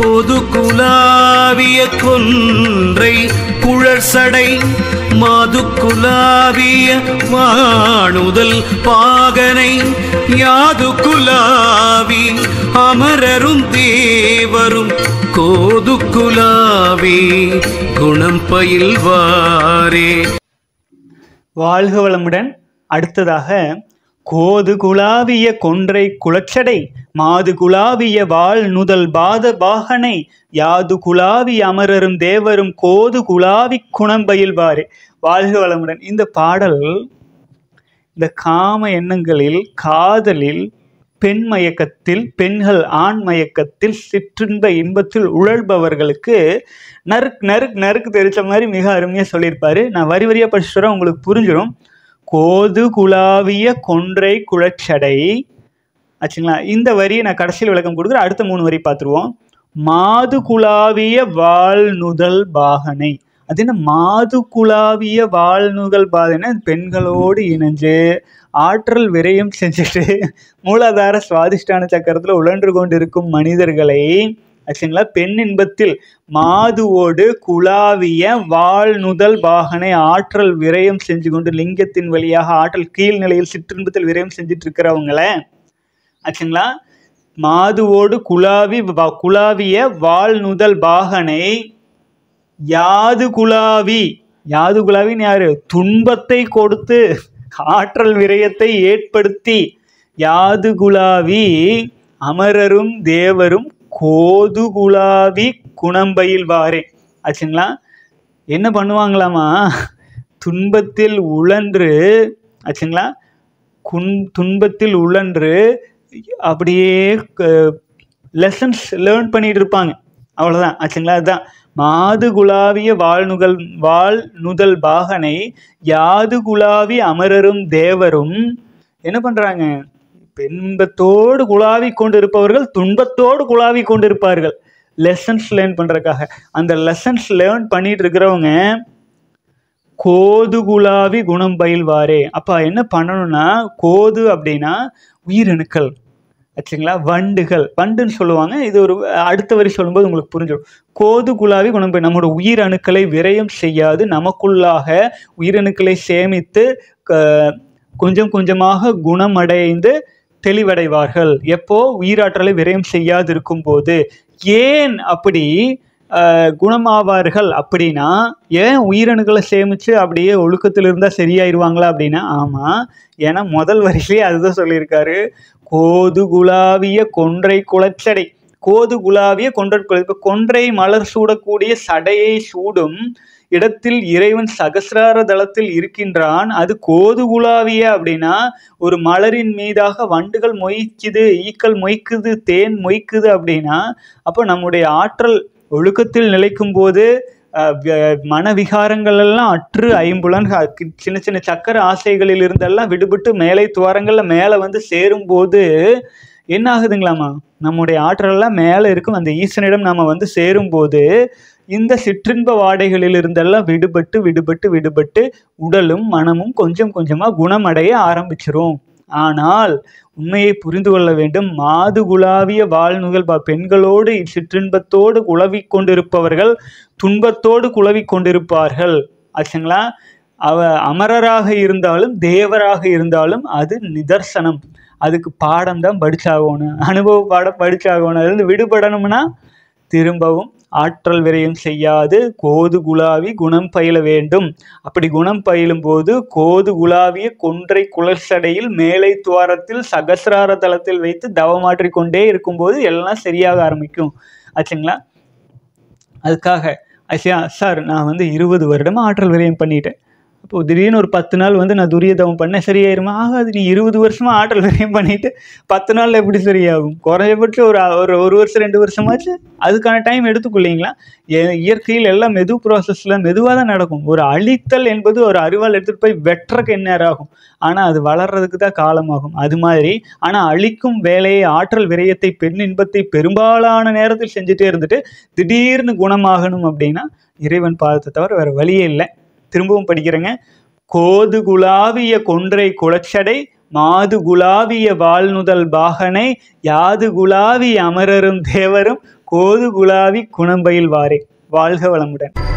பொது குலாவிய கொன்றை மாது குலாவிய வாணுதல் பாகனை குலாவி அமரரும் தேவரும் குலாவி குணம் பயில்வாரே வாழ்க வளமுடன் அடுத்ததாக கோது குலாவிய கொன்றை குளச்சடை மாது குலாவிய வாழ் நுதல் பாத பாகனை யாது குலாவி அமரரும் தேவரும் கோது குலாவி குணம்பயில்வாரே வாழ்க வளமுடன் இந்த பாடல் இந்த காம எண்ணங்களில் காதலில் பெண் மயக்கத்தில் பெண்கள் ஆண் மயக்கத்தில் சிற்றின்ப இன்பத்தில் உழல்பவர்களுக்கு நறுக் நறுக் நறுக்கு தெரிச்ச மாதிரி மிக அருமையாக சொல்லியிருப்பாரு நான் வரி வரியா படிச்சுட்டு உங்களுக்கு புரிஞ்சிடும் கோது குலாவிய கொன்றை குழச்சடை ஆச்சுங்களா இந்த வரியை நான் கடைசியில் விளக்கம் கொடுக்குறேன் அடுத்த மூணு வரி பார்த்துருவோம் மாது குழாவிய வாழ்நுதல் பாகனை அது என்ன மாது குழாவிய வாழ்நுதல் பாகனை பெண்களோடு இணைஞ்சு ஆற்றல் விரயம் செஞ்சுட்டு மூலாதார சுவாதிஷ்டான சக்கரத்தில் உழன்று கொண்டிருக்கும் மனிதர்களை ஆச்சுங்களா பெண் இன்பத்தில் மாதுவோடு குழாவிய வாழ்நுதல் பாகனை ஆற்றல் விரயம் செஞ்சு கொண்டு லிங்கத்தின் வழியாக ஆற்றல் கீழ்நிலையில் சிற்றின்பத்தில் விரயம் செஞ்சுட்டு இருக்கிறவங்கள ஆச்சுங்களா மாதுவோடு குலாவி குலாவிய வாழ்நுதல் பாகனை யாது குலாவி யாது குலாவின்னு யாரு துன்பத்தை கொடுத்து ஆற்றல் விரயத்தை ஏற்படுத்தி யாது குலாவி அமரரும் தேவரும் கோது குலாவி குணம்பையில் வாரே ஆச்சுங்களா என்ன பண்ணுவாங்களாமா துன்பத்தில் உழன்று ஆச்சுங்களா குன் துன்பத்தில் உழன்று அப்படியே லெசன்ஸ் லேர்ன் பண்ணிகிட்டு இருப்பாங்க அவ்வளோதான் ஆச்சுங்களா அதுதான் மாது குலாவிய வாழ்நுகல் வாழ் நுதல் பாகனை யாது குலாவி அமரரும் தேவரும் என்ன பண்ணுறாங்க இன்பத்தோடு குழாவி கொண்டு இருப்பவர்கள் துன்பத்தோடு குழாவி கொண்டு இருப்பார்கள் லெசன்ஸ் லேர்ன் பண்ணுறதுக்காக அந்த லெசன்ஸ் லேர்ன் பண்ணிட்டு இருக்கிறவங்க கோதுகுலாவி குணம் பயில்வாரே அப்போ என்ன பண்ணணும்னா கோது அப்படின்னா உயிரணுக்கள் ஆச்சுங்களா வண்டுகள் வண்டுன்னு சொல்லுவாங்க இது ஒரு அடுத்த வரி சொல்லும்போது உங்களுக்கு புரிஞ்சிடும் கோது குழாவி குணம் நம்மளோட உயிரணுக்களை விரயம் செய்யாது நமக்குள்ளாக உயிரணுக்களை சேமித்து கொஞ்சம் கொஞ்சமாக குணமடைந்து தெளிவடைவார்கள் எப்போ உயிராற்றலை விரயம் செய்யாது இருக்கும்போது ஏன் அப்படி குணமாவார்கள் அப்படின்னா ஏன் உயிரணுக்களை சேமித்து அப்படியே ஒழுக்கத்தில் இருந்தால் சரியாயிருவாங்களா அப்படின்னா ஆமாம் ஏன்னா முதல் வரிசையே அதுதான் சொல்லியிருக்காரு கோது குலாவிய கொன்றை குளச்சடை கோது குலாவிய கொன்றை குளை இப்போ கொன்றை மலர் சூடக்கூடிய சடையை சூடும் இடத்தில் இறைவன் சகசிரார தளத்தில் இருக்கின்றான் அது கோது குலாவிய அப்படின்னா ஒரு மலரின் மீதாக வண்டுகள் மொய்க்குது ஈக்கள் மொய்க்குது தேன் மொய்க்குது அப்படின்னா அப்போ நம்முடைய ஆற்றல் ஒழுக்கத்தில் நிலைக்கும் போது மனவிகாரங்கள் எல்லாம் அற்று ஐம்புலன் சின்ன சின்ன சக்கர ஆசைகளில் இருந்தெல்லாம் விடுபட்டு மேலே துவாரங்களில் மேலே வந்து சேரும்போது என்ன ஆகுதுங்களாமா நம்முடைய ஆற்றலெல்லாம் மேலே இருக்கும் அந்த ஈசனிடம் நாம் வந்து சேரும்போது இந்த சிற்றின்ப வாடைகளில் இருந்தெல்லாம் விடுபட்டு விடுபட்டு விடுபட்டு உடலும் மனமும் கொஞ்சம் கொஞ்சமாக குணமடைய ஆரம்பிச்சிரும் ஆனால் உண்மையை புரிந்து கொள்ள வேண்டும் மாது குலாவிய வாழ்நுகள் பெண்களோடு சிற்றின்பத்தோடு குழவி கொண்டிருப்பவர்கள் துன்பத்தோடு குழவி கொண்டிருப்பார்கள் ஆச்சுங்களா அவ அமரராக இருந்தாலும் தேவராக இருந்தாலும் அது நிதர்சனம் அதுக்கு பாடம் தான் படித்தாகணும் அனுபவ பாடம் படித்தாகணும் அதுலேருந்து விடுபடணும்னா திரும்பவும் ஆற்றல் விரயம் செய்யாது கோது குலாவி குணம் பயில வேண்டும் அப்படி குணம் பயிலும் போது கோது குலாவிய கொன்றை குளர்ச்சடையில் மேலை துவாரத்தில் சகசிரார தளத்தில் வைத்து இருக்கும் இருக்கும்போது எல்லாம் சரியாக ஆரம்பிக்கும் ஆச்சுங்களா அதுக்காக ஐயா சார் நான் வந்து இருபது வருடமாக ஆற்றல் விரயம் பண்ணிட்டேன் இப்போது திடீர்னு ஒரு பத்து நாள் வந்து நான் துரியதவம் பண்ணேன் சரியாயிருமா ஆகாது நீ இருபது வருஷமாக ஆற்றல் விரயம் பண்ணிவிட்டு பத்து நாளில் எப்படி சரியாகும் குறைஞ்சபட்சம் ஒரு ஒரு ஒரு வருஷம் ரெண்டு வருஷமாச்சு அதுக்கான டைம் எடுத்துக்கொள்ளிங்களா இயற்கையில் எல்லாம் மெது ப்ராசஸில் மெதுவாக தான் நடக்கும் ஒரு அழித்தல் என்பது ஒரு அறிவால் எடுத்துகிட்டு போய் வெட்டுறக்கு என்ன ஆகும் ஆனால் அது வளர்றதுக்கு தான் காலமாகும் அது மாதிரி ஆனால் அழிக்கும் வேலையை ஆற்றல் விரயத்தை பெண் இன்பத்தை பெரும்பாலான நேரத்தில் செஞ்சுட்டே இருந்துட்டு திடீர்னு குணமாகணும் அப்படின்னா இறைவன் பாதத்தை தவிர வேறு வழியே இல்லை திரும்பவும் படிக்கிறேங்க கோது குலாவிய கொன்றை குளச்சடை மாது குலாவிய வாழ்நுதல் பாகனை யாது குலாவி அமரரும் தேவரும் கோது குலாவி குணம்பையில் வாரே வாழ்க வளமுடன்